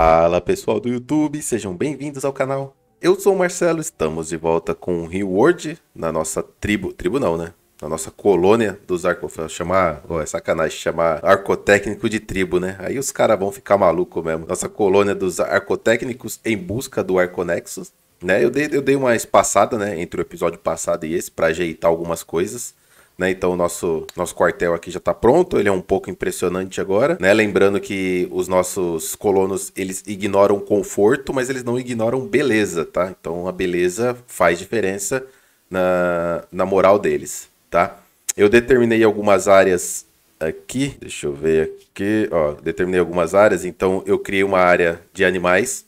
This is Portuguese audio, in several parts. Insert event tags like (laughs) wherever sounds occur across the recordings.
Fala pessoal do YouTube, sejam bem-vindos ao canal. Eu sou o Marcelo, estamos de volta com o Reward na nossa tribo, tribo não, né? Na nossa colônia dos arco... chamar, oh, é sacanagem chamar arcotécnico de tribo, né? Aí os caras vão ficar maluco mesmo. Nossa colônia dos arcotécnicos em busca do Arconexus. Né? Eu dei, eu dei uma espaçada, né, entre o episódio passado e esse, para ajeitar algumas coisas. Né? Então o nosso, nosso quartel aqui já está pronto, ele é um pouco impressionante agora, né? Lembrando que os nossos colonos, eles ignoram conforto, mas eles não ignoram beleza, tá? Então a beleza faz diferença na, na moral deles, tá? Eu determinei algumas áreas aqui, deixa eu ver aqui, ó, determinei algumas áreas, então eu criei uma área de animais,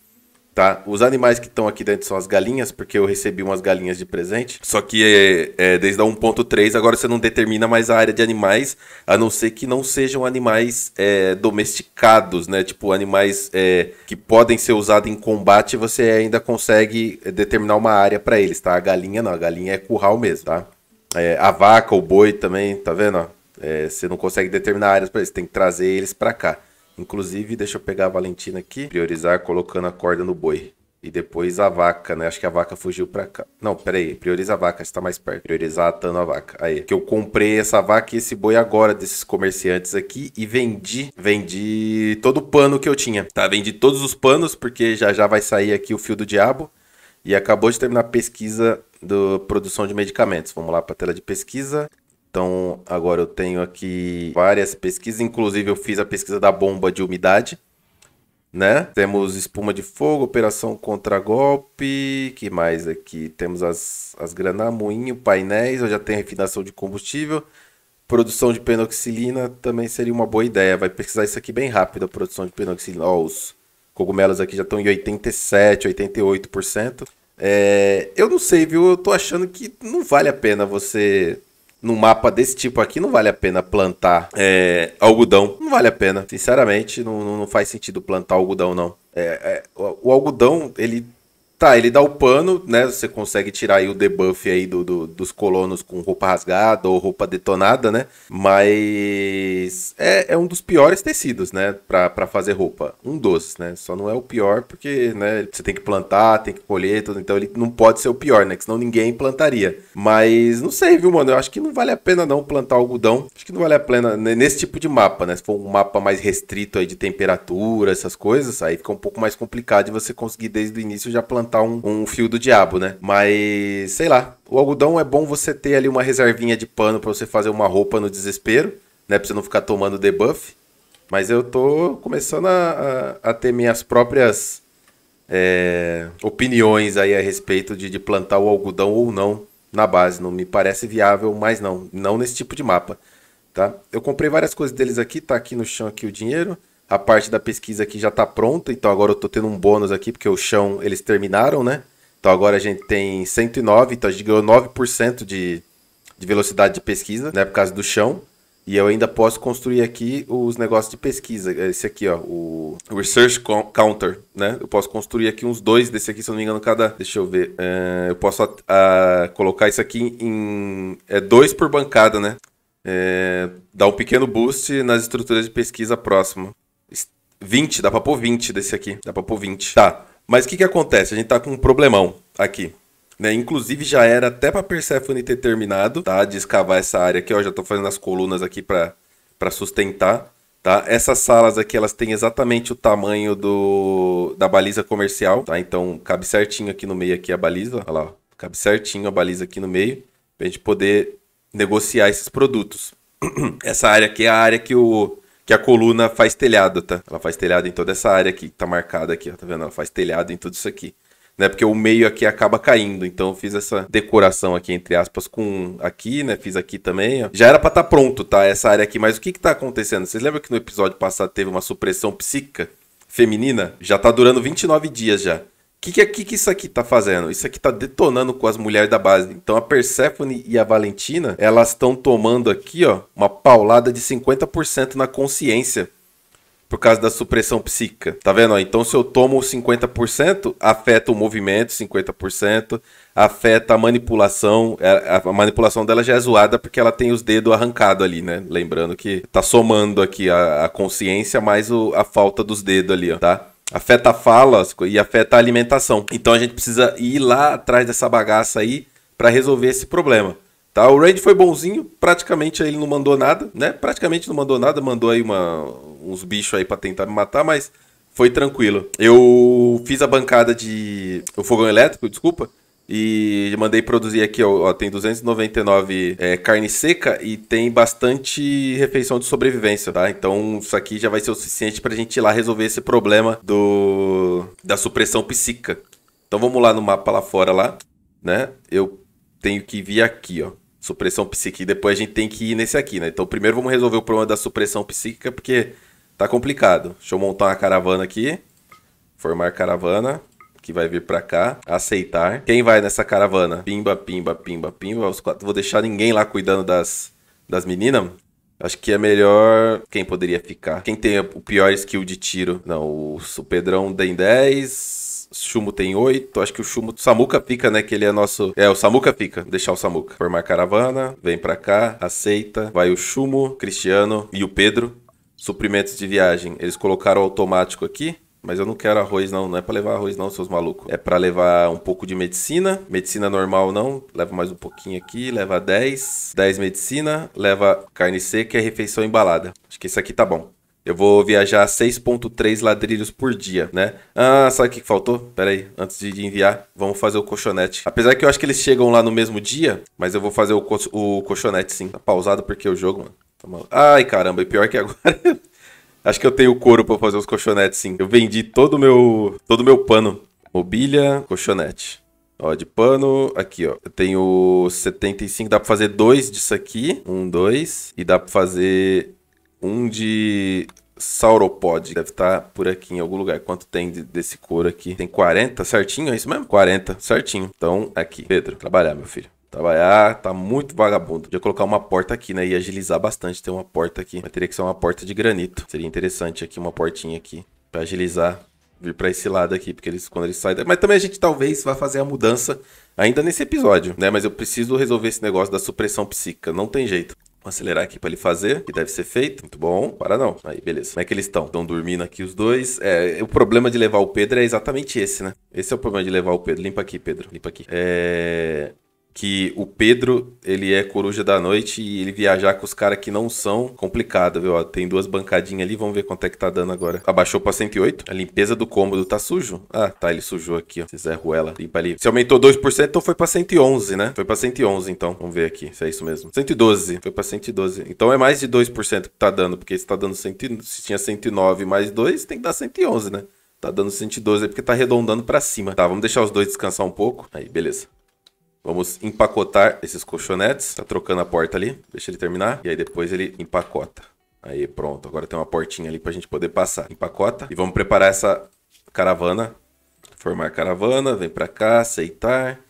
tá? Os animais que estão aqui dentro são as galinhas, porque eu recebi umas galinhas de presente. Só que é, é, desde a 1.3 agora você não determina mais a área de animais, a não ser que não sejam animais é, domesticados, né? Tipo, animais é, que podem ser usados em combate, você ainda consegue determinar uma área para eles, tá? A galinha não, a galinha é curral mesmo, tá? É, a vaca, o boi também, tá vendo? É, você não consegue determinar áreas para eles, tem que trazer eles para cá. Inclusive, deixa eu pegar a Valentina aqui, priorizar colocando a corda no boi. E depois a vaca, né? Acho que a vaca fugiu pra cá. Não, pera aí. Prioriza a vaca, está mais perto. Priorizar atando a vaca. Aí. Que eu comprei essa vaca e esse boi agora desses comerciantes aqui e vendi. Vendi todo o pano que eu tinha. Tá, vendi todos os panos, porque já já vai sair aqui o fio do diabo. E acabou de terminar a pesquisa do produção de medicamentos. Vamos lá para tela de pesquisa. Então, agora eu tenho aqui várias pesquisas, inclusive eu fiz a pesquisa da bomba de umidade, né? Temos espuma de fogo, operação contra-golpe, que mais aqui? Temos as, as moinho, painéis, eu já tenho refinação de combustível. Produção de penoxilina também seria uma boa ideia. Vai pesquisar isso aqui bem rápido, a produção de penoxilina. Ó, os cogumelos aqui já estão em 87, 88%. É, eu não sei, viu? Eu tô achando que não vale a pena você num mapa desse tipo aqui não vale a pena plantar é, algodão. Não vale a pena. Sinceramente, não, não faz sentido plantar algodão, não. É, é, o, o algodão, ele Tá, ele dá o pano, né? Você consegue tirar aí o debuff aí do, do, dos colonos com roupa rasgada ou roupa detonada, né? Mas é, é um dos piores tecidos, né? Pra, pra fazer roupa. Um dos, né? Só não é o pior porque, né? Você tem que plantar, tem que colher, tudo. Então ele não pode ser o pior, né? Que senão ninguém plantaria. Mas não sei, viu, mano? Eu acho que não vale a pena não plantar algodão. Acho que não vale a pena nesse tipo de mapa, né? Se for um mapa mais restrito aí de temperatura, essas coisas, aí fica um pouco mais complicado de você conseguir desde o início já plantar plantar um, um fio do diabo, né? Mas, sei lá. O algodão é bom você ter ali uma reservinha de pano para você fazer uma roupa no desespero, né? Pra você não ficar tomando debuff. Mas eu tô começando a, a, a ter minhas próprias é, opiniões aí a respeito de, de plantar o algodão ou não na base. Não me parece viável, mas não. Não nesse tipo de mapa, tá? Eu comprei várias coisas deles aqui. Tá aqui no chão aqui o dinheiro a parte da pesquisa aqui já está pronta, então agora eu estou tendo um bônus aqui, porque o chão eles terminaram, né? Então agora a gente tem 109, então a gente ganhou 9% de, de velocidade de pesquisa, né? Por causa do chão. E eu ainda posso construir aqui os negócios de pesquisa. É esse aqui, ó, o Research Counter, né? Eu posso construir aqui uns dois desse aqui, se eu não me engano, cada... Deixa eu ver. É, eu posso colocar isso aqui em... É dois por bancada, né? É, dá um pequeno boost nas estruturas de pesquisa próxima. 20, dá pra pôr 20 desse aqui. Dá pra pôr 20. Tá. Mas o que, que acontece? A gente tá com um problemão aqui. Né? Inclusive já era até para Persephone ter terminado, tá? De escavar essa área aqui, ó, já tô fazendo as colunas aqui para sustentar, tá? Essas salas aqui, elas têm exatamente o tamanho do da baliza comercial, tá? Então cabe certinho aqui no meio aqui a baliza, olha lá, cabe certinho a baliza aqui no meio, pra gente poder negociar esses produtos. (clears throat) Essa área aqui é a área que o que a coluna faz telhado, tá? Ela faz telhado em toda essa área aqui, que tá marcada aqui, ó, tá vendo? Ela faz telhado em tudo isso aqui. Né, porque o meio aqui acaba caindo, então eu fiz essa decoração aqui, entre aspas, com aqui, né? Fiz aqui também, ó. Já era pra estar tá pronto, tá? Essa área aqui, mas o que que tá acontecendo? Vocês lembram que no episódio passado teve uma supressão psíquica feminina? Já tá durando 29 dias já que, que, é, que, que isso aqui tá fazendo? Isso aqui tá detonando com as mulheres da base. Então a Persephone e a Valentina, elas estão tomando aqui, ó, uma paulada de 50% na consciência. Por causa da supressão psíquica. Tá vendo? Ó? Então, se eu tomo 50%, afeta o movimento 50%, afeta a manipulação. É, a manipulação dela já é zoada porque ela tem os dedos arrancados ali, né? Lembrando que tá somando aqui a, a consciência mais o, a falta dos dedos ali, ó, tá? afeta a fala e afeta a alimentação. Então a gente precisa ir lá atrás dessa bagaça aí para resolver esse problema. Tá, o raid foi bonzinho, praticamente ele não mandou nada, né? Praticamente não mandou nada, mandou aí uma, uns bichos aí para tentar me matar, mas foi tranquilo. Eu fiz a bancada de o fogão elétrico, desculpa, e mandei produzir aqui, ó, ó tem 299 é, carne seca e tem bastante refeição de sobrevivência, tá? Então isso aqui já vai ser o suficiente pra gente ir lá resolver esse problema do da supressão psíquica. Então vamos lá no mapa lá fora lá, né? Eu tenho que vir aqui, ó. Supressão psíquica. E depois a gente tem que ir nesse aqui, né? Então primeiro vamos resolver o problema da supressão psíquica, porque tá complicado. Deixa eu montar uma caravana aqui. Formar caravana que vai vir para cá aceitar. Quem vai nessa caravana? Pimba, pimba, pimba, pimba. Os quatro, vou deixar ninguém lá cuidando das, das meninas. Acho que é melhor quem poderia ficar. Quem tem o pior skill de tiro? Não, o, o Pedrão tem 10. Chumo tem 8. Acho que o Chumo. Samuca fica, né? Que ele é nosso. É, o Samuca fica. Deixar o Samuca. Formar caravana. Vem pra cá. Aceita. Vai o Chumo, Cristiano e o Pedro. Suprimentos de viagem. Eles colocaram automático aqui. Mas eu não quero arroz, não. Não é pra levar arroz, não, seus malucos. É pra levar um pouco de medicina. Medicina normal, não. Leva mais um pouquinho aqui. Leva 10. 10 medicina. Leva carne seca e refeição embalada. Acho que isso aqui tá bom. Eu vou viajar 6.3 ladrilhos por dia, né? Ah, sabe o que faltou? Pera aí, antes de enviar, vamos fazer o colchonete. Apesar que eu acho que eles chegam lá no mesmo dia, mas eu vou fazer o, co o colchonete sim. Tá pausado porque é o jogo, mano. Tá Ai, caramba, e pior que (laughs) agora Acho que eu tenho couro para fazer os colchonetes, sim. Eu vendi todo o meu, todo meu pano. Mobília, colchonete. Ó, de pano, aqui, ó. Eu tenho 75, dá pra fazer dois disso aqui. Um, dois. E dá pra fazer um de sauropod. Deve estar tá por aqui em algum lugar. Quanto tem de, desse couro aqui? Tem 40 certinho, é isso mesmo? 40 certinho. Então, aqui. Pedro, trabalhar, meu filho. Trabalhar tá muito vagabundo. Podia colocar uma porta aqui, né? E agilizar bastante ter uma porta aqui. Mas teria que ser uma porta de granito. Seria interessante aqui, uma portinha aqui. Pra agilizar, vir pra esse lado aqui. Porque eles, quando eles saem... Mas também a gente talvez vá fazer a mudança ainda nesse episódio, né? Mas eu preciso resolver esse negócio da supressão psíquica. Não tem jeito. Vou acelerar aqui para ele fazer, que deve ser feito. Muito bom. Para não. Aí, beleza. Como é que eles estão? Estão dormindo aqui os dois. É, o problema de levar o Pedro é exatamente esse, né? Esse é o problema de levar o Pedro. Limpa aqui, Pedro. Limpa aqui. É que o Pedro, ele é coruja da noite e ele viajar com os caras que não são, complicado, viu? Ó, tem duas bancadinhas ali, vamos ver quanto é que tá dando agora. Abaixou pra 108. A limpeza do cômodo tá sujo? Ah, tá, ele sujou aqui, ó. Se Zé Ruela, limpa ali. Se aumentou 2%, então foi pra 111, né? Foi pra 111, então. Vamos ver aqui, se é isso mesmo. 112, foi pra 112. Então é mais de 2% que tá dando, porque se tá dando 100, se tinha 109 mais 2, tem que dar 111, né? Tá dando 112 é porque tá arredondando para cima. Tá, vamos deixar os dois descansar um pouco. Aí, beleza. Vamos empacotar esses colchonetes. Tá trocando a porta ali. Deixa ele terminar. E aí depois ele empacota. Aí pronto. Agora tem uma portinha ali pra gente poder passar. Empacota. E vamos preparar essa caravana. Formar caravana. Vem pra cá. Aceitar.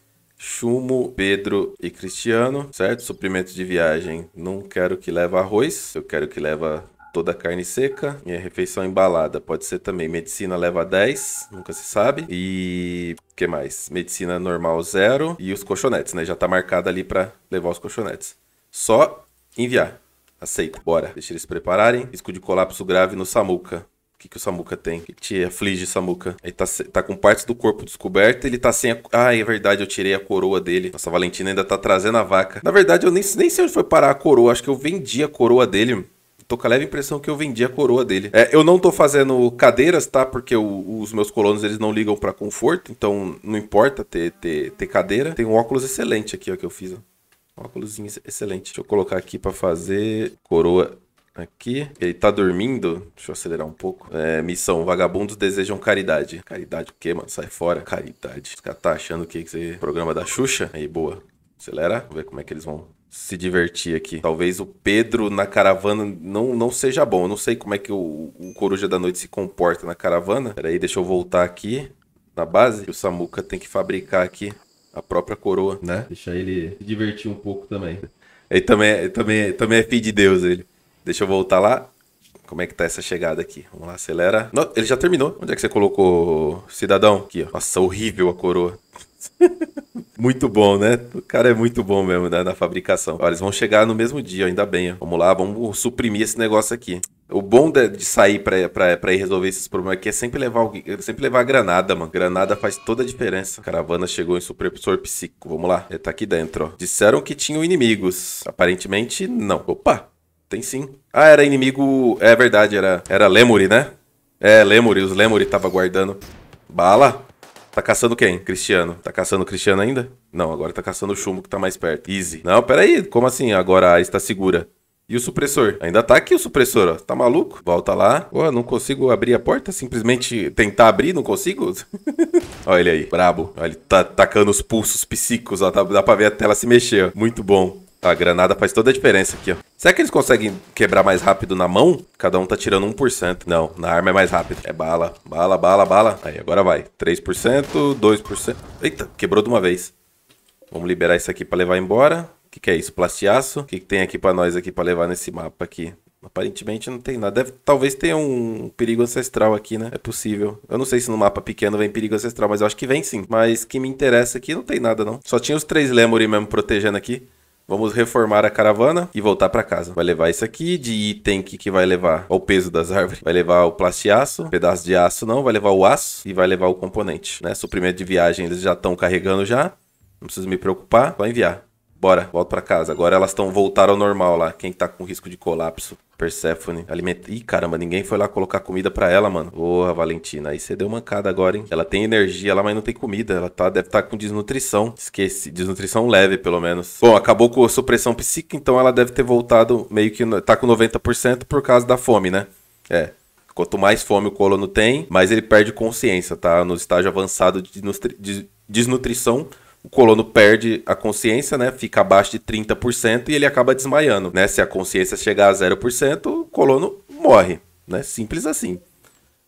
Chumo, Pedro e Cristiano, certo? Suprimento de viagem. Não quero que leve arroz. Eu quero que leve toda carne seca. Minha refeição embalada pode ser também medicina leva 10, nunca se sabe. E que mais? Medicina normal 0 e os colchonetes, né? Já tá marcado ali para levar os colchonetes. Só enviar. Aceita. Bora. Deixa eles prepararem. Risco de colapso grave no Samuca. O que, que o Samuca tem? O que te aflige, Samuca? Ele tá, tá com partes do corpo descoberta. Ele tá sem a... Ah, é verdade. Eu tirei a coroa dele. Nossa, a Valentina ainda tá trazendo a vaca. Na verdade, eu nem, nem sei onde foi parar a coroa. Acho que eu vendi a coroa dele tô com a leve impressão que eu vendi a coroa dele. É, eu não tô fazendo cadeiras, tá? Porque o, os meus colonos eles não ligam para conforto, então não importa ter, ter, ter cadeira. Tem um óculos excelente aqui, ó, que eu fiz. Ó. Óculos excelente. Deixa eu colocar aqui para fazer coroa Aqui. Ele tá dormindo. Deixa eu acelerar um pouco. É, missão. Vagabundos desejam caridade. Caridade o quê, mano? Sai fora. Caridade. Os caras tá achando que, que você... Programa da Xuxa? Aí, boa. Acelera. Vamos ver como é que eles vão se divertir aqui. Talvez o Pedro na caravana não, não seja bom. Eu não sei como é que o, o Coruja da Noite se comporta na caravana. Peraí, deixa eu voltar aqui na base. O Samuca tem que fabricar aqui a própria coroa, né? Deixar ele se divertir um pouco também. Ele também, é, também, é, também é filho de Deus, ele. Deixa eu voltar lá. Como é que tá essa chegada aqui? Vamos lá, acelera. Não, ele já terminou. Onde é que você colocou, cidadão? Aqui, ó. Nossa, horrível a coroa. (laughs) muito bom, né? O cara é muito bom mesmo né? na fabricação. Olha, eles vão chegar no mesmo dia, ainda bem. Ó. Vamos lá, vamos suprimir esse negócio aqui. O bom de, de sair pra, pra, pra ir resolver esses problemas aqui é sempre levar, é sempre levar granada, mano. Granada faz toda a diferença. Caravana chegou em supressor psíquico. Vamos lá. Ele é, tá aqui dentro, ó. Disseram que tinham inimigos. Aparentemente, não. Opa, tem sim. Ah, era inimigo... É verdade, era, era Lemuri, né? É, Lemuri. Os Lemuri tava guardando. Bala. Tá caçando quem? Cristiano. Tá caçando o Cristiano ainda? Não, agora tá caçando o Chumbo que tá mais perto. Easy. Não, peraí. Como assim? Agora a está segura. E o supressor? Ainda tá aqui o supressor, ó. Tá maluco? Volta lá. Pô, não consigo abrir a porta? Simplesmente tentar abrir, não consigo? (laughs) Olha ele aí, brabo. Olha ele tá tacando os pulsos psíquicos, ó. Tá, dá pra ver a tela se mexer, ó. Muito bom. A granada faz toda a diferença aqui, ó. Será que eles conseguem quebrar mais rápido na mão? Cada um tá tirando 1%. Não, na arma é mais rápido. É bala, bala, bala, bala. Aí, agora vai. 3%, 2%. Eita, quebrou de uma vez. Vamos liberar isso aqui pra levar embora. O que, que é isso? Plastiaço. O que, que tem aqui pra nós aqui pra levar nesse mapa aqui? Aparentemente não tem nada. Deve, talvez tenha um perigo ancestral aqui, né? É possível. Eu não sei se no mapa pequeno vem perigo ancestral, mas eu acho que vem sim. Mas que me interessa aqui não tem nada, não. Só tinha os três Lemuri mesmo protegendo aqui. Vamos reformar a caravana e voltar para casa. Vai levar isso aqui de item que, que vai levar ao peso das (laughs) árvores. Vai levar o plastiaço, um pedaço de aço não, vai levar o aço e vai levar o componente, né? Suprimento de viagem eles já estão carregando já. Não preciso me preocupar, vai enviar bora, volta para casa. Agora elas estão voltaram ao normal lá. Quem tá com risco de colapso? Persephone. Alimenta... Ih, caramba, ninguém foi lá colocar comida para ela, mano. Porra, Valentina, aí você deu mancada agora, hein? Ela tem energia lá, mas não tem comida. Ela tá, deve estar tá com desnutrição. Esqueci. Desnutrição leve, pelo menos. Bom, acabou com a supressão psíquica, então ela deve ter voltado meio que... Tá com 90% por causa da fome, né? É, Quanto mais fome o colono tem, mais ele perde consciência, tá? No estágio avançado de desnutrição, o colono perde a consciência, né? Fica abaixo de 30% e ele acaba desmaiando, né? Se a consciência chegar a 0%, o colono morre, né? Simples assim.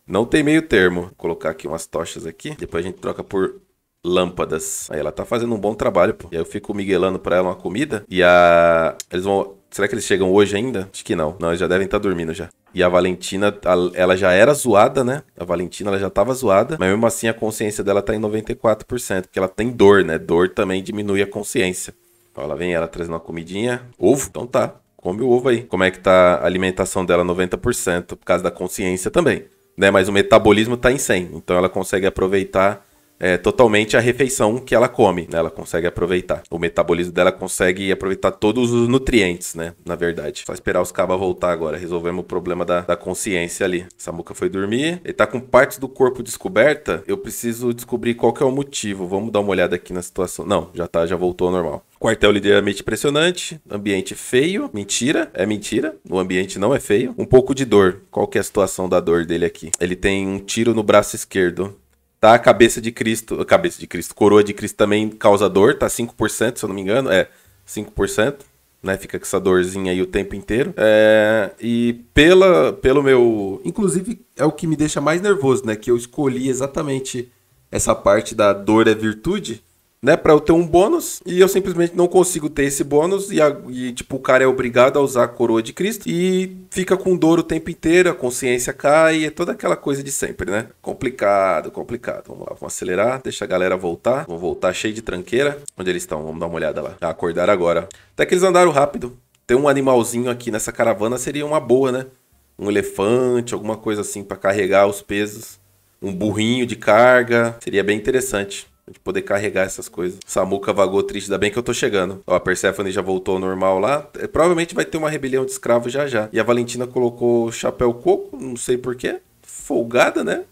Não tem meio termo. Vou colocar aqui umas tochas aqui, depois a gente troca por lâmpadas. Aí ela tá fazendo um bom trabalho, pô. E aí eu fico miguelando pra ela uma comida e a eles vão Será que eles chegam hoje ainda? Acho que não. Não, eles já devem estar tá dormindo já. E a Valentina, ela já era zoada, né? A Valentina, ela já tava zoada, mas mesmo assim a consciência dela tá em 94%, porque ela tem dor, né? Dor também diminui a consciência. Ó, lá vem ela trazendo uma comidinha. Ovo? Então tá. Come o ovo aí. Como é que tá a alimentação dela? 90%, por causa da consciência também. Né? Mas o metabolismo tá em 100, então ela consegue aproveitar é, totalmente a refeição que ela come, né? Ela consegue aproveitar. O metabolismo dela consegue aproveitar todos os nutrientes, né? Na verdade. Só esperar os cabas voltar agora. Resolvemos o problema da, da consciência ali. Samuca foi dormir. Ele tá com partes do corpo descoberta. Eu preciso descobrir qual que é o motivo. Vamos dar uma olhada aqui na situação. Não, já tá, já voltou ao normal. Quartel ligeiramente impressionante, ambiente feio, mentira, é mentira, o ambiente não é feio. Um pouco de dor, qual que é a situação da dor dele aqui? Ele tem um tiro no braço esquerdo, tá? Cabeça de Cristo, cabeça de Cristo, coroa de Cristo também causa dor, tá? 5%, se eu não me engano, é 5%. Né, fica com essa dorzinha aí o tempo inteiro. É, e pela, pelo meu. Inclusive, é o que me deixa mais nervoso, né? Que eu escolhi exatamente essa parte da dor é virtude né, para eu ter um bônus e eu simplesmente não consigo ter esse bônus e, a, e, tipo o cara é obrigado a usar a coroa de Cristo e fica com dor o tempo inteiro, a consciência cai, é toda aquela coisa de sempre, né? Complicado, complicado. Vamos lá, vamos acelerar, deixa a galera voltar. Vamos voltar cheio de tranqueira. Onde eles estão? Vamos dar uma olhada lá. Já acordaram agora. Até que eles andaram rápido. Ter um animalzinho aqui nessa caravana seria uma boa, né? Um elefante, alguma coisa assim para carregar os pesos. Um burrinho de carga, seria bem interessante de poder carregar essas coisas. Samuca vagou triste, ainda bem que eu tô chegando. Ó, a Persephone já voltou ao normal lá. É, provavelmente vai ter uma rebelião de escravos já já. E a Valentina colocou chapéu coco, não sei porquê. Folgada, né?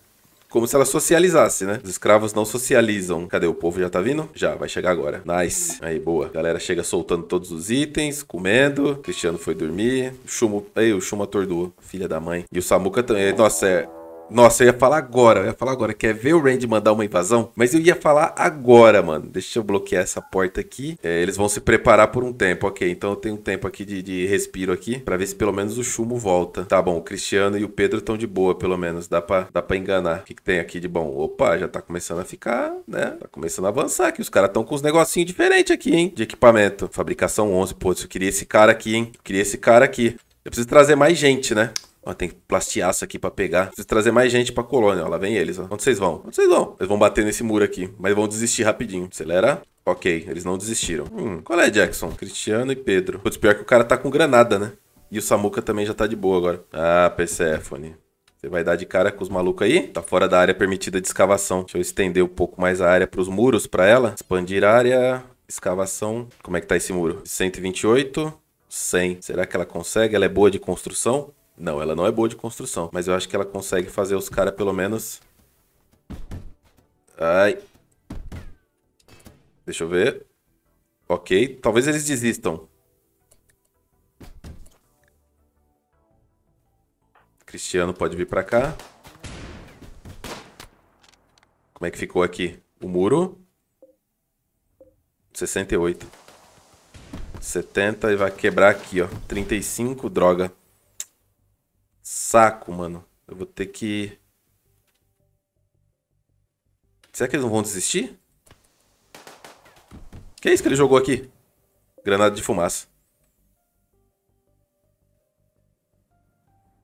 Como se ela socializasse, né? Os escravos não socializam. Cadê? O povo já tá vindo? Já, vai chegar agora. Nice. Aí, boa. A galera chega soltando todos os itens, comendo. O Cristiano foi dormir. O Chumo... Aí, o Chuma atordoou. Filha da mãe. E o Samuca também. Nossa, é... Nossa, eu ia falar agora, eu ia falar agora. Quer ver o Randy mandar uma invasão? Mas eu ia falar agora, mano. Deixa eu bloquear essa porta aqui. É, eles vão se preparar por um tempo, ok. Então eu tenho um tempo aqui de, de respiro aqui, pra ver se pelo menos o chumbo volta. Tá bom, o Cristiano e o Pedro estão de boa, pelo menos. Dá pra, dá pra enganar. O que, que tem aqui de bom? Opa, já tá começando a ficar, né? Tá começando a avançar aqui. Os caras estão com uns negocinhos diferentes aqui, hein? De equipamento. Fabricação 11, pô, eu queria esse cara aqui, hein? Eu queria esse cara aqui. Eu preciso trazer mais gente, né? Ó, tem que plastear isso aqui pra pegar. Preciso trazer mais gente pra colônia, ó. Lá vem eles, ó. Onde vocês vão? Onde vocês vão? Eles vão bater nesse muro aqui, mas vão desistir rapidinho. Acelera. Ok, eles não desistiram. Hum, qual é, Jackson? Cristiano e Pedro. Putz, pior que o cara tá com granada, né? E o Samuca também já tá de boa agora. Ah, Persephone. Você vai dar de cara com os malucos aí? Tá fora da área permitida de escavação. Deixa eu estender um pouco mais a área pros muros pra ela. Expandir a área, escavação. Como é que tá esse muro? 128, 100. Será que ela consegue? Ela é boa de construção? Não, ela não é boa de construção. Mas eu acho que ela consegue fazer os caras pelo menos... Ai. Deixa eu ver. Ok. Talvez eles desistam. Cristiano pode vir pra cá. Como é que ficou aqui? O muro. 68. 70 e vai quebrar aqui, ó. 35, droga. Saco, mano. Eu vou ter que... Será que eles não vão desistir? Que é isso que ele jogou aqui? Granada de fumaça.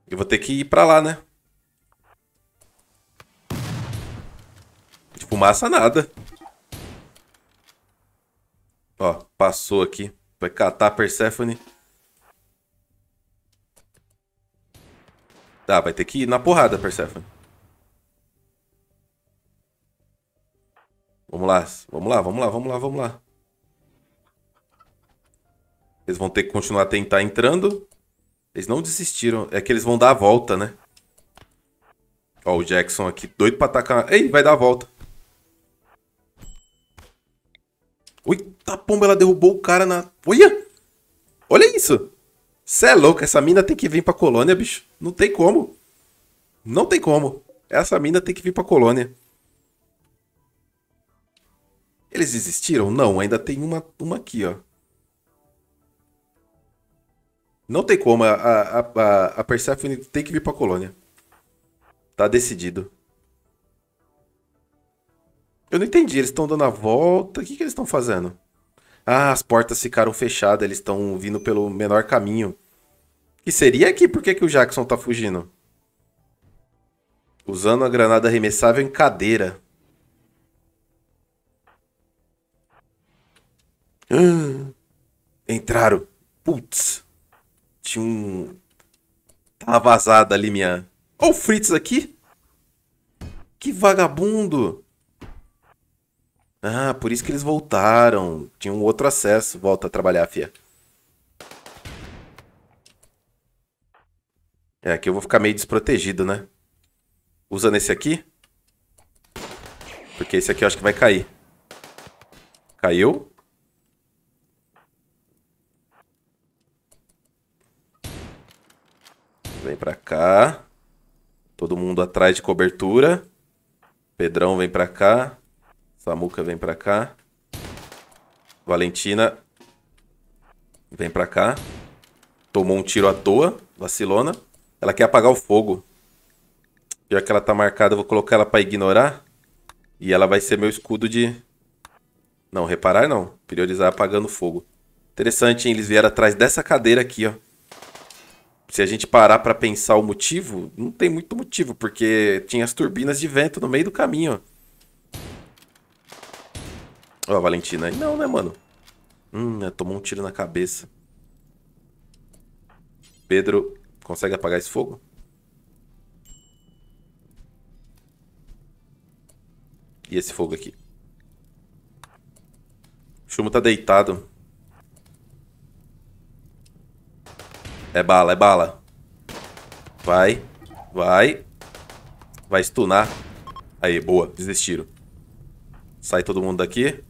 Eu vou ter que ir pra lá, né? De fumaça nada. Ó, passou aqui. Vai catar a Persephone. Tá, vai ter que ir na porrada, Persephone. Vamos lá, vamos lá, vamos lá, vamos lá, vamos lá. Eles vão ter que continuar a tentar entrando. Eles não desistiram. É que eles vão dar a volta, né? Ó, o Jackson aqui, doido pra atacar. Ei, vai dar a volta. ui a tá, pomba, ela derrubou o cara na... Olha! Olha isso! Cê é louco, essa mina tem que vir pra colônia, bicho. Não tem como. Não tem como. Essa mina tem que vir pra colônia. Eles existiram? Não, ainda tem uma, uma aqui, ó. Não tem como, a, a, a, a Persephone tem que vir pra colônia. Tá decidido. Eu não entendi, eles estão dando a volta, o que, que eles estão fazendo? Ah, as portas ficaram fechadas, eles estão vindo pelo menor caminho. Que seria aqui, por que, que o Jackson tá fugindo? Usando a granada arremessável em cadeira. Ah, entraram. Putz. Tinha um... Tava vazada ali minha... Olha o Fritz aqui. Que vagabundo. Ah, por isso que eles voltaram. Tinha um outro acesso. Volta a trabalhar, fia. É, aqui eu vou ficar meio desprotegido, né? Usando esse aqui. Porque esse aqui eu acho que vai cair. Caiu. Vem pra cá. Todo mundo atrás de cobertura. Pedrão vem pra cá. Samuca vem pra cá. Valentina vem pra cá. Tomou um tiro à toa, vacilona. Ela quer apagar o fogo. Já que ela tá marcada, eu vou colocar ela pra ignorar. E ela vai ser meu escudo de... Não, reparar não. Priorizar apagando fogo. Interessante, hein? Eles vieram atrás dessa cadeira aqui, ó. Se a gente parar pra pensar o motivo, não tem muito motivo, porque tinha as turbinas de vento no meio do caminho, ó. Ó, a Valentina. Não, né, mano? Hum, é, tomou um tiro na cabeça. Pedro, consegue apagar esse fogo? E esse fogo aqui? O Chumo tá deitado. É bala, é bala. Vai. Vai. Vai stunar. Aí, boa. Desistiram. Sai todo mundo daqui.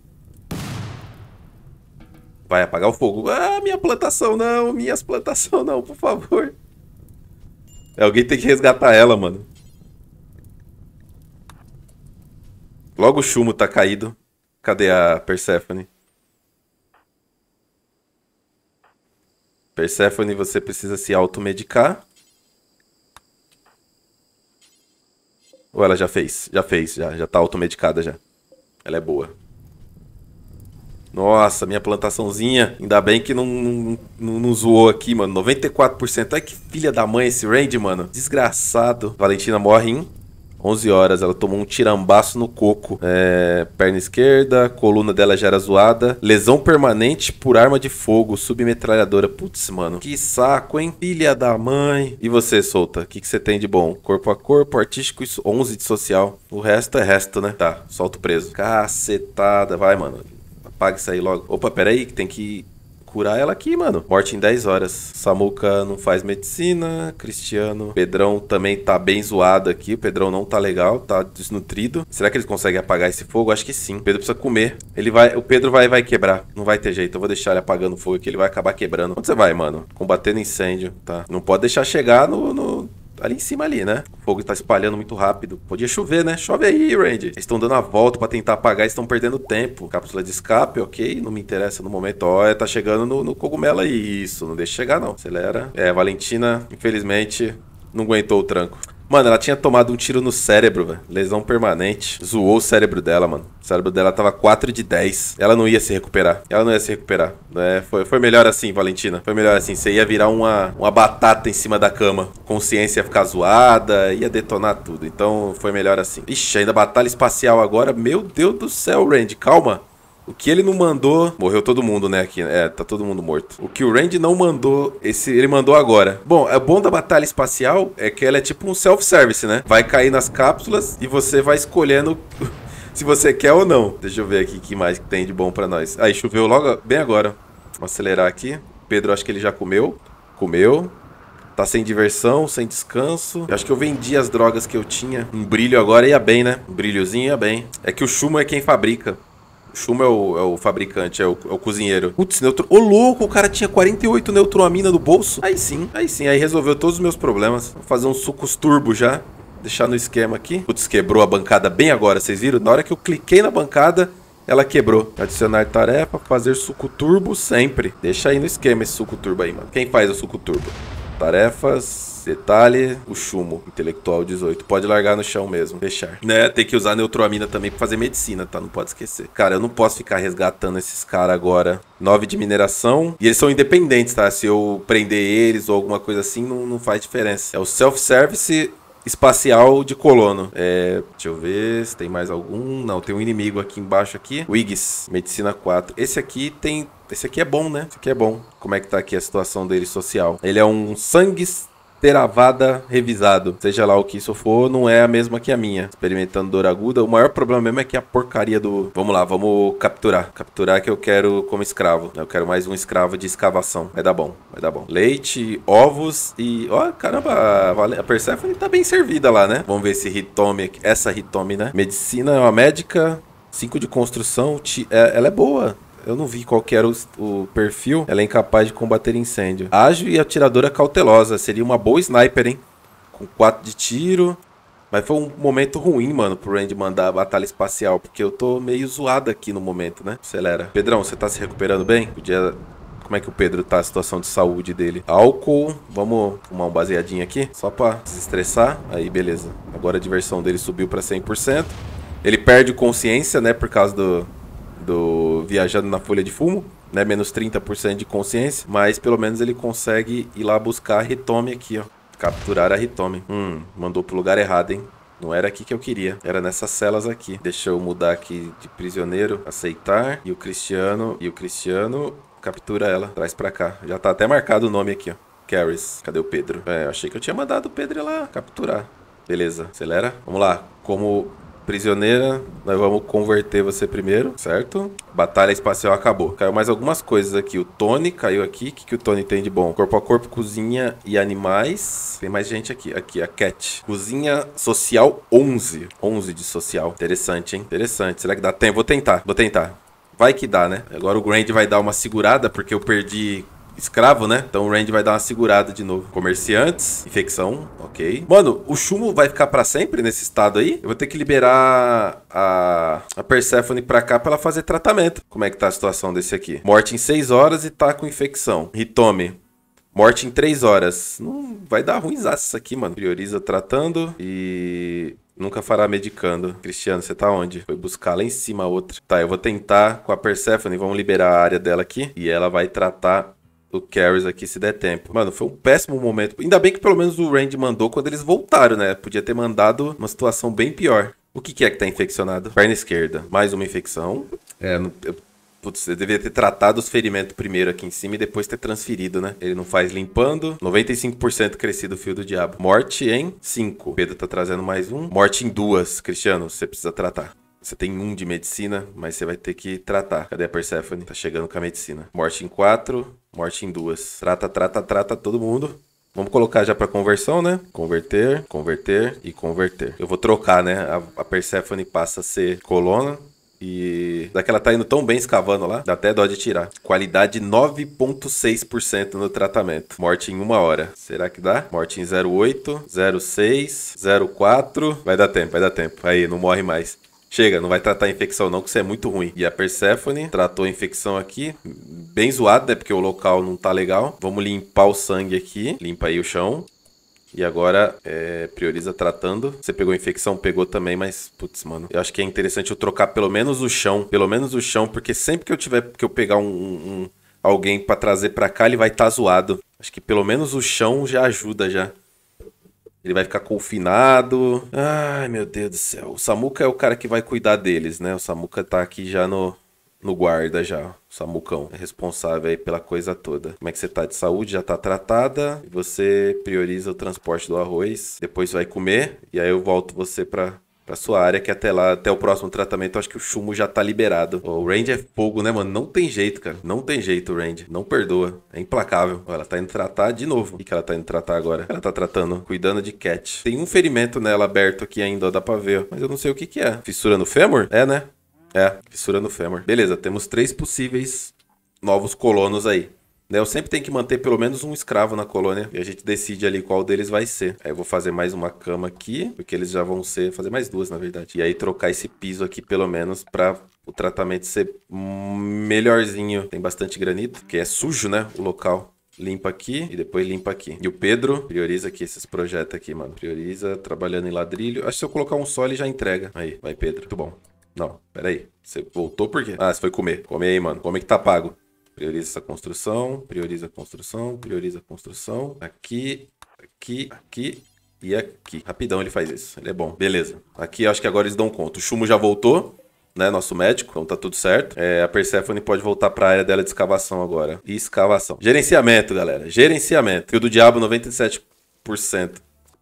Vai apagar o fogo. Ah, minha plantação não, minhas plantação não, por favor. É, alguém tem que resgatar ela, mano. Logo o chumbo tá caído. Cadê a Persephone? Persephone, você precisa se automedicar. Ou ela já fez? Já fez, já, já tá automedicada já. Ela é boa. Nossa, minha plantaçãozinha. Ainda bem que não, não, não, não zoou aqui, mano. 94%. Ai, que filha da mãe esse range, mano. Desgraçado. Valentina morre em 11 horas. Ela tomou um tirambaço no coco. É, perna esquerda, coluna dela já era zoada. Lesão permanente por arma de fogo, submetralhadora. Putz, mano, que saco, hein? Filha da mãe. E você, solta? O que, que você tem de bom? Corpo a corpo, artístico, 11 de social. O resto é resto, né? Tá, solto preso. Cacetada. Vai, mano. Apaga isso aí logo. Opa, peraí, que tem que curar ela aqui, mano. Morte em 10 horas. Samuca não faz medicina. Cristiano. Pedrão também tá bem zoado aqui. O Pedrão não tá legal, tá desnutrido. Será que eles conseguem apagar esse fogo? Acho que sim. O Pedro precisa comer. Ele vai. O Pedro vai, vai quebrar. Não vai ter jeito. Eu vou deixar ele apagando o fogo aqui. Ele vai acabar quebrando. Onde você vai, mano? Combatendo incêndio, tá? Não pode deixar chegar no, no ali em cima ali, né? O fogo está espalhando muito rápido. Podia chover, né? Chove aí, Randy. Eles estão dando a volta para tentar apagar, estão perdendo tempo. Cápsula de escape, ok. Não me interessa no momento. Ó, é, tá chegando no, no cogumelo aí. Isso, não deixa chegar, não. Acelera. É, Valentina, infelizmente, não aguentou o tranco. Mano, ela tinha tomado um tiro no cérebro, velho. Lesão permanente. Zoou o cérebro dela, mano. O cérebro dela tava 4 de 10. Ela não ia se recuperar. Ela não ia se recuperar. É, foi, foi melhor assim, Valentina. Foi melhor assim. Você ia virar uma, uma batata em cima da cama. Consciência ia ficar zoada, ia detonar tudo. Então foi melhor assim. Ixi, ainda batalha espacial agora. Meu Deus do céu, Randy. Calma. O que ele não mandou. Morreu todo mundo, né? Aqui, é, tá todo mundo morto. O que o Randy não mandou, esse ele mandou agora. Bom, é bom da batalha espacial é que ela é tipo um self-service, né? Vai cair nas cápsulas e você vai escolhendo. (laughs) se você quer ou não. Deixa eu ver aqui o que mais tem de bom para nós. Aí choveu logo, bem agora. Vamos acelerar aqui. Pedro, acho que ele já comeu. Comeu. Tá sem diversão, sem descanso. Eu acho que eu vendi as drogas que eu tinha. Um brilho agora ia bem, né? Um brilhozinho ia bem. É que o Schumann é quem fabrica. Shuma é o, é o fabricante, é o, é o cozinheiro. Putz, neutro... Ô, louco, o cara tinha 48 neutroamina no bolso. Aí sim, aí sim, aí resolveu todos os meus problemas. Vou fazer um sucos turbo já. Deixar no esquema aqui. Putz, quebrou a bancada bem agora, vocês viram? Na hora que eu cliquei na bancada, ela quebrou. Adicionar tarefa, fazer suco turbo sempre. Deixa aí no esquema esse suco turbo aí, mano. Quem faz o suco turbo? Tarefas... Detalhe, o chumo intelectual 18. Pode largar no chão mesmo, fechar, Né? Tem que usar neutroamina também pra fazer medicina, tá? Não pode esquecer. Cara, eu não posso ficar resgatando esses caras agora. 9 de mineração. E eles são independentes, tá? Se eu prender eles ou alguma coisa assim, não, não faz diferença. É o self-service espacial de colono. É, deixa eu ver se tem mais algum. Não, tem um inimigo aqui embaixo aqui. Wigs, medicina 4. Esse aqui tem... Esse aqui é bom, né? Esse aqui é bom. Como é que tá aqui a situação dele social. Ele é um sangue Theravada revisado. Seja lá o que isso for, não é a mesma que a minha. Experimentando dor aguda. O maior problema mesmo é que a porcaria do. Vamos lá, vamos capturar. Capturar que eu quero como escravo. Eu quero mais um escravo de escavação. Vai dar bom, vai dar bom. Leite, ovos e. Ó, oh, caramba, a Persephone tá bem servida lá, né? Vamos ver se Hitome. Essa Ritome, né? Medicina é uma médica. 5 de construção, é, ela é boa eu não vi qual que era o, o, perfil, ela é incapaz de combater incêndio. Ágil e atiradora cautelosa, seria uma boa sniper, hein? Com 4 de tiro. Mas foi um momento ruim, mano, pro Randy mandar a batalha espacial, porque eu tô meio zoado aqui no momento, né? Acelera. Pedrão, você tá se recuperando bem? Podia como é que o Pedro tá, a situação de saúde dele. Álcool, vamos fumar um baseadinho aqui, só pra desestressar. Aí, beleza. Agora a diversão dele subiu pra 100%. Ele perde consciência, né, por causa do, do Viajando na Folha de Fumo, né? Menos 30% de consciência, mas pelo menos ele consegue ir lá buscar a Ritome aqui, ó. Capturar a Ritome. Hum, mandou pro lugar errado, hein? Não era aqui que eu queria, era nessas celas aqui. Deixa eu mudar aqui de prisioneiro, aceitar. E o Cristiano, e o Cristiano captura ela, traz pra cá. Já tá até marcado o nome aqui, ó. Caris, cadê o Pedro? É, achei que eu tinha mandado o Pedro ir lá capturar. Beleza, acelera. Vamos lá. Como Prisioneira, nós vamos converter você primeiro, certo? Batalha espacial acabou. Caiu mais algumas coisas aqui. O Tony caiu aqui. O que, que o Tony tem de bom? Corpo a corpo, cozinha e animais. Tem mais gente aqui. Aqui, a Cat. Cozinha social 11. 11 de social. Interessante, hein? Interessante. Será que dá tempo? Vou tentar. Vou tentar. Vai que dá, né? Agora o Grand vai dar uma segurada, porque eu perdi escravo, né? Então o Randy vai dar uma segurada de novo. Comerciantes, infecção, ok. Mano, o chumbo vai ficar para sempre nesse estado aí? Eu vou ter que liberar a, a Persephone pra cá pra ela fazer tratamento. Como é que tá a situação desse aqui? Morte em 6 horas e tá com infecção. Ritome, Morte em 3 horas. Não vai dar ruim isso aqui, mano. Prioriza tratando e nunca fará medicando. Cristiano, você tá onde? Foi buscar lá em cima a outra. Tá, eu vou tentar com a Persephone. Vamos liberar a área dela aqui. E ela vai tratar do Carries aqui, se der tempo. Mano, foi um péssimo momento. Ainda bem que pelo menos o Randy mandou quando eles voltaram, né? Podia ter mandado uma situação bem pior. O que, que é que tá infeccionado? Perna esquerda. Mais uma infecção. É, não, Putz, eu devia ter tratado os ferimentos primeiro aqui em cima e depois ter transferido, né? Ele não faz limpando. 95% crescido o fio do diabo. Morte em 5. Pedro tá trazendo mais um. Morte em duas, Cristiano, você precisa tratar. Você tem um de medicina, mas você vai ter que tratar. Cadê a Persephone? Tá chegando com a medicina. Morte em quatro, morte em duas. Trata, trata, trata todo mundo. Vamos colocar já para conversão, né? Converter, converter e converter. Eu vou trocar, né? A, a Persephone passa a ser colona. E daquela tá indo tão bem escavando lá, dá até dó de tirar. Qualidade 9.6% no tratamento. Morte em uma hora. Será que dá? Morte em 08, 06, 04. Vai dar tempo, vai dar tempo. Aí, não morre mais chega, não vai tratar a infecção não, que isso é muito ruim. E a Persephone tratou a infecção aqui, bem zoada, né? Porque o local não tá legal. Vamos limpar o sangue aqui, limpa aí o chão. E agora é, prioriza tratando. Você pegou infecção, pegou também, mas putz, mano. Eu acho que é interessante eu trocar pelo menos o chão, pelo menos o chão, porque sempre que eu tiver que eu pegar um, um alguém para trazer para cá, ele vai estar tá zoado. Acho que pelo menos o chão já ajuda já. Ele vai ficar confinado. Ai, meu Deus do céu. O Samuca é o cara que vai cuidar deles, né? O Samuca tá aqui já no, no guarda já. O Samucão é responsável aí pela coisa toda. Como é que você tá de saúde? Já tá tratada. Você prioriza o transporte do arroz. Depois vai comer. E aí eu volto você pra, para sua área, que até lá, até o próximo tratamento, acho que o chumbo já tá liberado. O range é fogo, né, mano? Não tem jeito, cara. Não tem jeito o range. Não perdoa. É implacável. Ela tá indo tratar de novo. O que ela tá indo tratar agora? Ela tá tratando, cuidando de Cat. Tem um ferimento nela aberto aqui ainda, ó, dá pra ver, ó. Mas eu não sei o que que é. Fissura no fêmur? É, né? É, fissura no fêmur. Beleza, temos três possíveis novos colonos aí. Né, eu sempre tenho que manter pelo menos um escravo na colônia. E a gente decide ali qual deles vai ser. Aí eu vou fazer mais uma cama aqui, porque eles já vão ser. Fazer mais duas, na verdade. E aí trocar esse piso aqui, pelo menos, pra o tratamento ser melhorzinho. Tem bastante granito, que é sujo, né? O local limpa aqui e depois limpa aqui. E o Pedro prioriza aqui esses projetos aqui, mano. Prioriza trabalhando em ladrilho. Acho que se eu colocar um só ele já entrega. Aí, vai Pedro. Muito bom. Não, peraí. Você voltou por quê? Ah, você foi comer. Come aí, mano. Come que tá pago. Prioriza essa construção, prioriza a construção, prioriza a construção. Aqui, aqui, aqui e aqui. Rapidão ele faz isso. Ele é bom. Beleza. Aqui acho que agora eles dão conta. O Chumo já voltou. Né, nosso médico, então tá tudo certo. É, a Persephone pode voltar pra área dela de escavação agora. E escavação. Gerenciamento, galera. Gerenciamento. Fio do Diabo, 97%.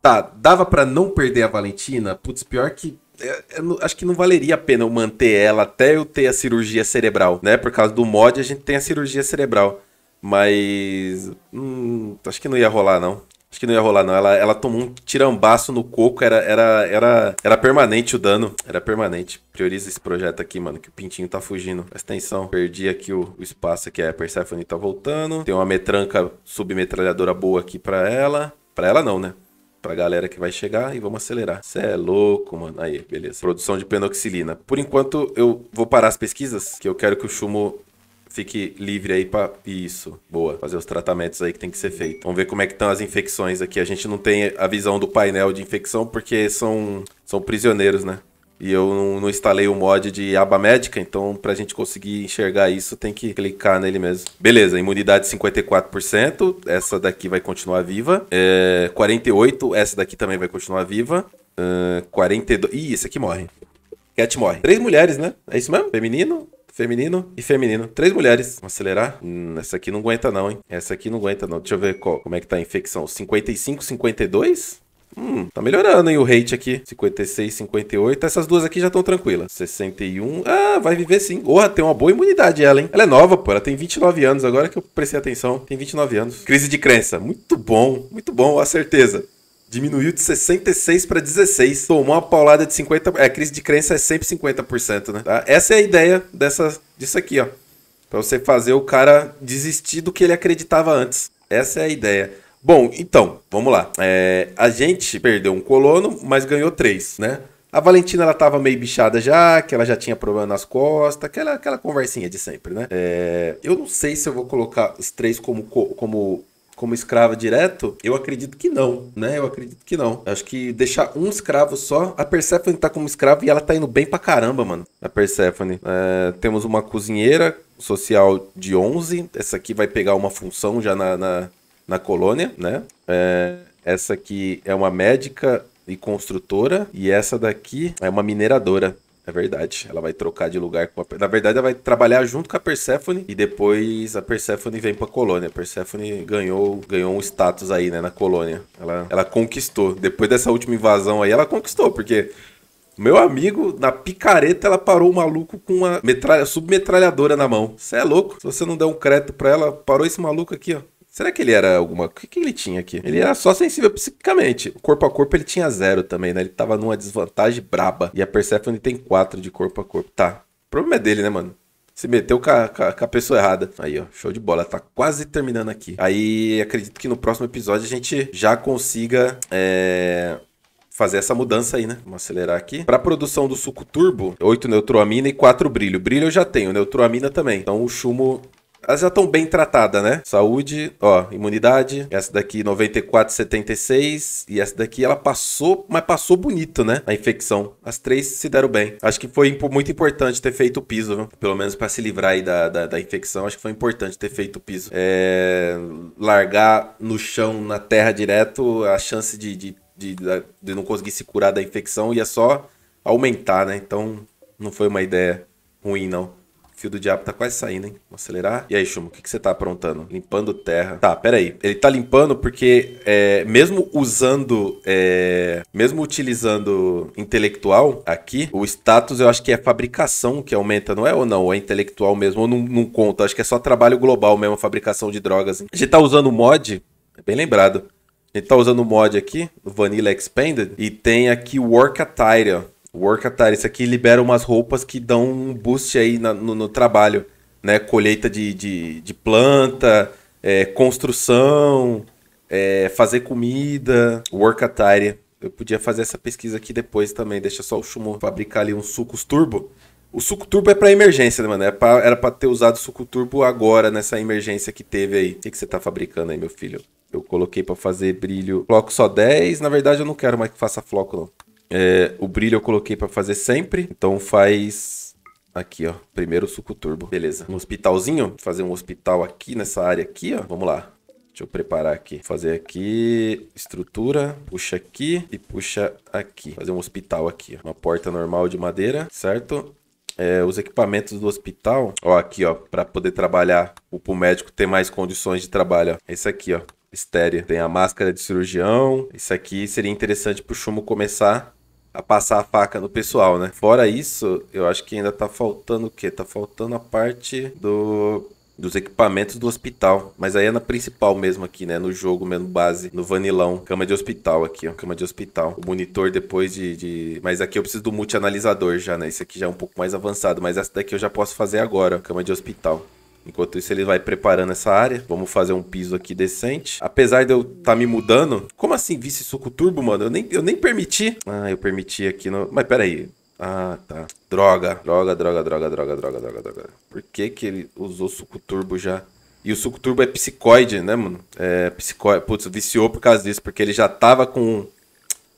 Tá, dava para não perder a Valentina? Putz, pior que eu é, é, acho que não valeria a pena eu manter ela até eu ter a cirurgia cerebral, né? Por causa do mod, a gente tem a cirurgia cerebral. Mas. Hum, acho que não ia rolar, não. Acho que não ia rolar, não. Ela, ela tomou um tirambaço no coco, era, era, era, era permanente o dano. Era permanente. Prioriza esse projeto aqui, mano, que o pintinho tá fugindo. Presta atenção. Perdi aqui o, o espaço aqui. É, a Persephone tá voltando. Tem uma metranca submetralhadora boa aqui pra ela. Pra ela não, né? pra galera que vai chegar e vamos acelerar. Você é louco, mano. Aí, beleza. Produção de penoxilina. Por enquanto, eu vou parar as pesquisas, que eu quero que o Chumo fique livre aí para isso. Boa, fazer os tratamentos aí que tem que ser feito. Vamos ver como é que estão as infecções aqui. A gente não tem a visão do painel de infecção porque são são prisioneiros, né? e eu não, não instalei o mod de aba médica, então para a gente conseguir enxergar isso tem que clicar nele mesmo. Beleza, imunidade 54%, essa daqui vai continuar viva. É, 48, essa daqui também vai continuar viva. 42. É, ih, esse aqui morre. Cat morre. Três mulheres, né? É isso mesmo? Feminino, feminino e feminino. Três mulheres. Vamos acelerar? Hum, essa aqui não aguenta não, hein? Essa aqui não aguenta não. Deixa eu ver qual, como é que tá a infecção. 55, 52? Hum, tá melhorando, hein, o rate aqui. 56, 58. Essas duas aqui já estão tranquilas. 61. Ah, vai viver sim. Orra, tem uma boa imunidade ela, hein? Ela é nova, pô. Ela tem 29 anos. Agora que eu prestei atenção, tem 29 anos. Crise de crença. Muito bom. Muito bom, a certeza. Diminuiu de 66 para 16. Tomou uma paulada de 50%. É, crise de crença é sempre 50%, né? Tá? Essa é a ideia dessa, disso aqui, ó. Pra você fazer o cara desistir do que ele acreditava antes. Essa é a ideia. Bom, então, vamos lá. É, a gente perdeu um colono, mas ganhou três, né? A Valentina, ela tava meio bichada já, que ela já tinha problema nas costas, aquela, aquela conversinha de sempre, né? É, eu não sei se eu vou colocar os três como, como como escrava direto? Eu acredito que não, né? Eu acredito que não. acho que deixar um escravo só. A Persephone tá como escrava e ela tá indo bem pra caramba, mano. A Persephone. É, temos uma cozinheira social de 11. Essa aqui vai pegar uma função já na, na na colônia, né? É, essa aqui é uma médica e construtora, e essa daqui é uma mineradora. É verdade. Ela vai trocar de lugar com a. Na verdade, ela vai trabalhar junto com a Persephone e depois a Persephone vem pra colônia. A Persephone ganhou, ganhou um status aí, né, na colônia. Ela, ela conquistou. Depois dessa última invasão aí, ela conquistou, porque. Meu amigo, na picareta ela parou o maluco com uma metralha, submetralhadora na mão. Você é louco? Se você não der um crédito pra ela, parou esse maluco aqui, ó. Será que ele era alguma. O que, que ele tinha aqui? Ele era só sensível psiquicamente. Corpo a corpo ele tinha zero também, né? Ele tava numa desvantagem braba. E a Persephone tem quatro de corpo a corpo. Tá. O problema é dele, né, mano? Se meteu com a, com, a, pessoa errada. Aí, ó, show de bola. Tá quase terminando aqui. Aí, acredito que no próximo episódio a gente já consiga. É fazer essa mudança aí, né? Vamos acelerar aqui. Para produção do suco turbo, 8 neutroamina e 4 brilho. Brilho eu já tenho, neutroamina também. Então o chumbo elas já estão bem tratadas, né? Saúde, ó, imunidade. Essa daqui 94,76. E essa daqui ela passou, mas passou bonito, né? A infecção. As três se deram bem. Acho que foi muito importante ter feito o piso, viu? Pelo menos para se livrar aí da, da, da, infecção. Acho que foi importante ter feito o piso. É... Largar no chão, na terra direto, a chance de, de, de, de não conseguir se curar da infecção ia é só aumentar, né? Então não foi uma ideia ruim, não. Fio do diabo tá quase saindo, hein? Vou acelerar. E aí, Chuma, o que, que você tá aprontando? Limpando terra. Tá, peraí. Ele tá limpando porque, é, mesmo usando. É, mesmo utilizando intelectual aqui, o status eu acho que é fabricação que aumenta, não é? Ou não? Ou é intelectual mesmo? Ou não, não conta? Acho que é só trabalho global mesmo, fabricação de drogas. Hein? A gente tá usando mod. É bem lembrado. A gente tá usando o mod aqui, Vanilla Expanded, e tem aqui Work Attire, ó. Work Atari, isso aqui libera umas roupas que dão um boost aí na, no, no, trabalho, né? Colheita de, de, de planta, é, construção, é, fazer comida, Work Atari. Eu podia fazer essa pesquisa aqui depois também, deixa só o Shumo fabricar ali um sucos turbo. O suco turbo é para emergência, né, mano? É era pra, era ter usado o suco turbo agora, nessa emergência que teve aí. O que, você tá fabricando aí, meu filho? Eu coloquei para fazer brilho. Floco só 10. Na verdade, eu não quero mais que faça floco, não. É, o brilho eu coloquei para fazer sempre, então faz aqui, ó, primeiro o suco turbo. Beleza. Um hospitalzinho, fazer um hospital aqui nessa área aqui, ó. Vamos lá. Deixa eu preparar aqui. Fazer aqui, estrutura, puxa aqui e puxa aqui. Fazer um hospital aqui, ó. Uma porta normal de madeira, certo? É, os equipamentos do hospital, ó, aqui, ó, para poder trabalhar, o médico ter mais condições de trabalho, ó. Esse aqui, ó, Estéreo. Tem a máscara de cirurgião. Isso aqui seria interessante pro Chumo começar a passar a faca no pessoal, né? Fora isso, eu acho que ainda tá faltando o quê? Tá faltando a parte do dos equipamentos do hospital. Mas aí é na principal mesmo aqui, né? No jogo mesmo, base. No vanilão. Cama de hospital aqui, ó. Cama de hospital. O monitor depois de... de... Mas aqui eu preciso do multi-analisador já, né? Esse aqui já é um pouco mais avançado. Mas essa daqui eu já posso fazer agora. Ó. Cama de hospital. Enquanto isso, ele vai preparando essa área. Vamos fazer um piso aqui decente. Apesar de eu estar tá me mudando... Como assim vice suco turbo, mano? Eu nem, eu nem permiti. Ah, eu permiti aqui no... Mas pera aí. Ah, tá. Droga. Droga, droga, droga, droga, droga, droga, droga. Por que que ele usou suco turbo já? E o suco turbo é psicóide, né, mano? É psicoide. Putz, viciou por causa disso. Porque ele já tava com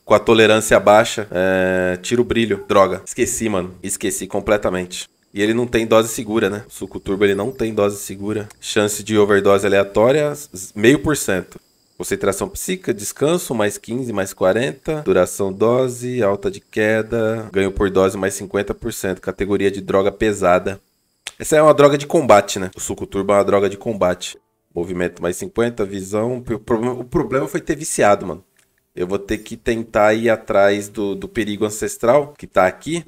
com a tolerância baixa, é... tira o brilho. Droga. Esqueci, mano. Esqueci completamente. E ele não tem dose segura, né? O suco turbo ele não tem dose segura. Chance de overdose aleatória, meio por cento. Concentração psíquica, descanso, mais 15, mais 40. Duração dose, alta de queda. Ganho por dose, mais 50%. Categoria de droga pesada. Essa é uma droga de combate, né? O suco turbo é uma droga de combate. Movimento mais 50, visão. O problema, foi ter viciado, mano. Eu vou ter que tentar ir atrás do, do perigo ancestral que tá aqui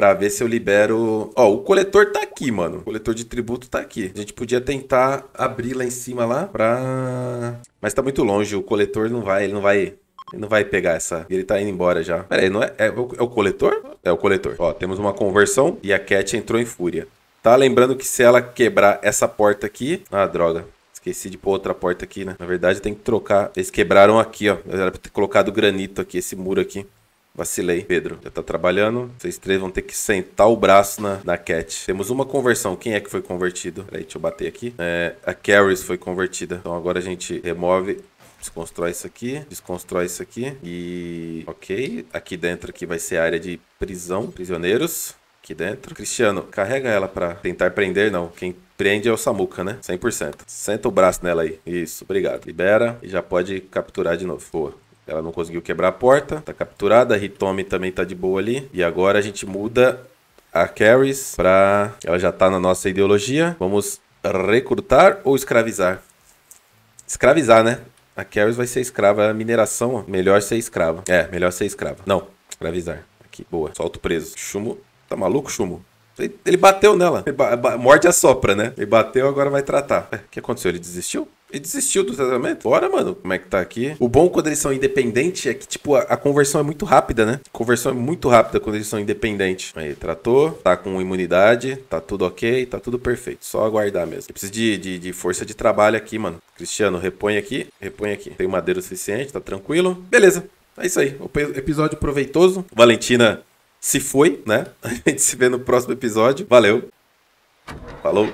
Pra ver se eu libero. Ó, o coletor tá aqui, mano. O coletor de tributo tá aqui. A gente podia tentar abrir lá em cima lá pra. Mas tá muito longe. O coletor não vai, ele não vai. Ele não vai pegar essa. Ele tá indo embora já. Pera aí, não é, é, é, o, coletor? É o coletor. Ó, temos uma conversão e a Cat entrou em fúria. Tá lembrando que se ela quebrar essa porta aqui. Ah, droga. Esqueci de pôr outra porta aqui, né? Na verdade, tem que trocar. Eles quebraram aqui, ó. era pra ter colocado granito aqui, esse muro aqui. Vacilei. Pedro, já tá trabalhando. Vocês três vão ter que sentar o braço na, na Cat. Temos uma conversão. Quem é que foi convertido? Peraí, deixa eu bater aqui. É, a Caris foi convertida. Então agora a gente remove desconstrói isso aqui, desconstrói isso aqui e ok, aqui dentro aqui vai ser a área de prisão, prisioneiros aqui dentro. Cristiano, carrega ela para tentar prender não, quem prende é o Samuca, né? 100%. Senta o braço nela aí. Isso, obrigado. Libera e já pode capturar de novo. Boa. Ela não conseguiu quebrar a porta. Tá capturada. A Hitomi também tá de boa ali. E agora a gente muda a Caris pra... Ela já tá na nossa ideologia. Vamos recrutar ou escravizar? Escravizar, né? A Caris vai ser escrava. A mineração, ó. melhor ser escrava. É, melhor ser escrava. Não, escravizar. Aqui, boa. Solto preso. Chumo. Tá maluco, Chumo? Ele bateu nela. ba morde a é sopra, né? Ele bateu, agora vai tratar. É, o que aconteceu? Ele desistiu? e desistiu do tratamento. Bora, mano, como é que tá aqui? O bom quando eles são independentes é que, tipo, a, a conversão é muito rápida, né? A conversão é muito rápida quando eles são independentes. Aí, tratou, tá com imunidade, tá tudo ok, tá tudo perfeito. Só aguardar mesmo. Eu preciso de, de, de força de trabalho aqui, mano. Cristiano, repõe aqui, repõe aqui. Tem madeira suficiente, tá tranquilo. Beleza. É isso aí. O episódio proveitoso. Valentina se foi, né? (laughs) A gente se vê no próximo episódio. Valeu. Falou.